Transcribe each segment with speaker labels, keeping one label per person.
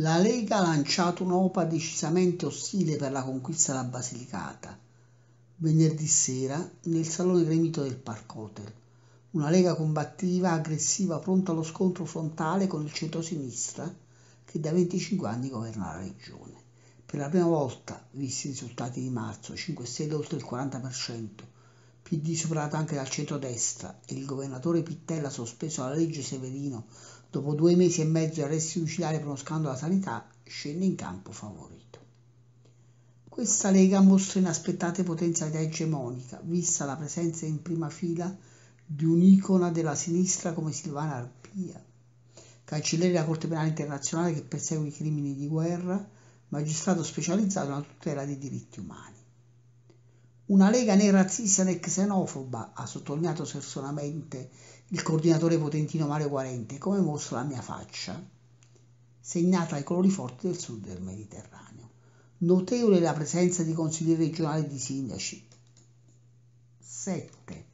Speaker 1: la Lega ha lanciato un'opa decisamente ostile per la conquista della Basilicata. Venerdì sera, nel salone gremito del Park Hotel, una Lega combattiva, aggressiva, pronta allo scontro frontale con il centro-sinistra che da 25 anni governa la regione. Per la prima volta, visti i risultati di marzo, 5 stelle oltre il 40%, PD superato anche dal centrodestra e il governatore Pittella sospeso alla legge Severino dopo due mesi e mezzo di arresti domiciliari per uno scandalo alla sanità, scende in campo favorito. Questa Lega mostra inaspettate potenzialità egemonica, vista la presenza in prima fila di un'icona della sinistra come Silvana Arpia, cancelliere della Corte Penale Internazionale che persegue i crimini di guerra, magistrato specializzato nella tutela dei diritti umani. Una Lega né razzista né xenofoba, ha sottolineato sersonamente il coordinatore potentino Mario Guarente, come mostra la mia faccia, segnata ai colori forti del sud del Mediterraneo. Notevole la presenza di consiglieri regionali e di sindaci. 7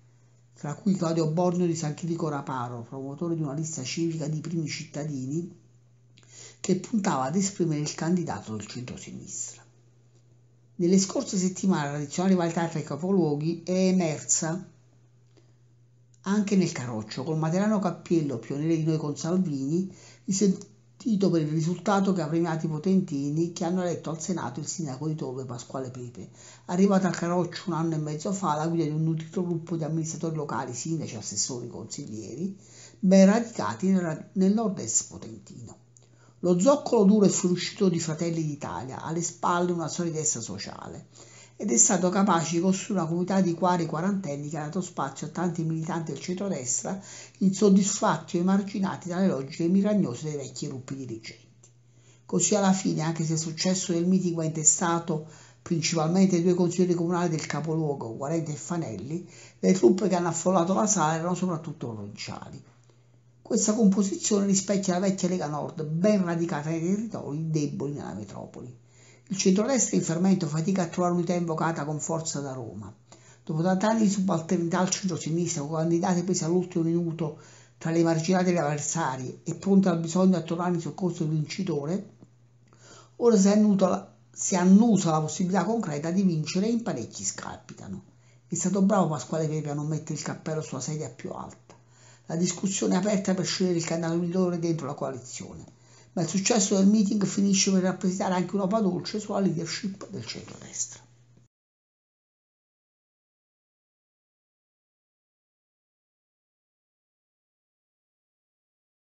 Speaker 1: tra cui Claudio Borgno di San Chirico Raparo, promotore di una lista civica di primi cittadini, che puntava ad esprimere il candidato del centro-sinistra. Nelle scorse settimane la tradizionale rivalità tra i capoluoghi è emersa anche nel Caroccio, col Materano Cappiello, pioniere di noi con Salvini, risentito per il risultato che ha premiato i potentini che hanno eletto al Senato il sindaco di Tove, Pasquale Pepe. Arrivato al Caroccio un anno e mezzo fa, la guida di un nutrito gruppo di amministratori locali, sindaci, assessori, consiglieri, ben radicati nel nord-est potentino. Lo zoccolo duro e fuoriuscito di Fratelli d'Italia, alle spalle una solidezza sociale, ed è stato capace di costruire una comunità di cuori quarantenni che ha dato spazio a tanti militanti del centrodestra insoddisfatti o emarginati dalle logiche miragnose dei vecchi gruppi dirigenti. Così alla fine, anche se il successo del meeting ha intestato principalmente ai due consiglieri comunali del capoluogo, Guarente e Fanelli, le truppe che hanno affollato la sala erano soprattutto provinciali, questa composizione rispecchia la vecchia Lega Nord, ben radicata nei territori, deboli nella metropoli. Il centrodestra in fermento fatica a trovare un'unità invocata con forza da Roma. Dopo tant'anni di subalternità al centro-sinistra, con candidati presi all'ultimo minuto tra le marginate degli avversari e pronti al bisogno a tornare in soccorso del vincitore, ora si annusa, si annusa la possibilità concreta di vincere e in parecchi scalpitano. È stato bravo Pasquale Pepe a non mettere il cappello sulla sedia più alta la discussione è aperta per scegliere il canale migliore dentro la coalizione, ma il successo del meeting finisce per rappresentare anche una un'opa dolce sulla leadership del centro-destra.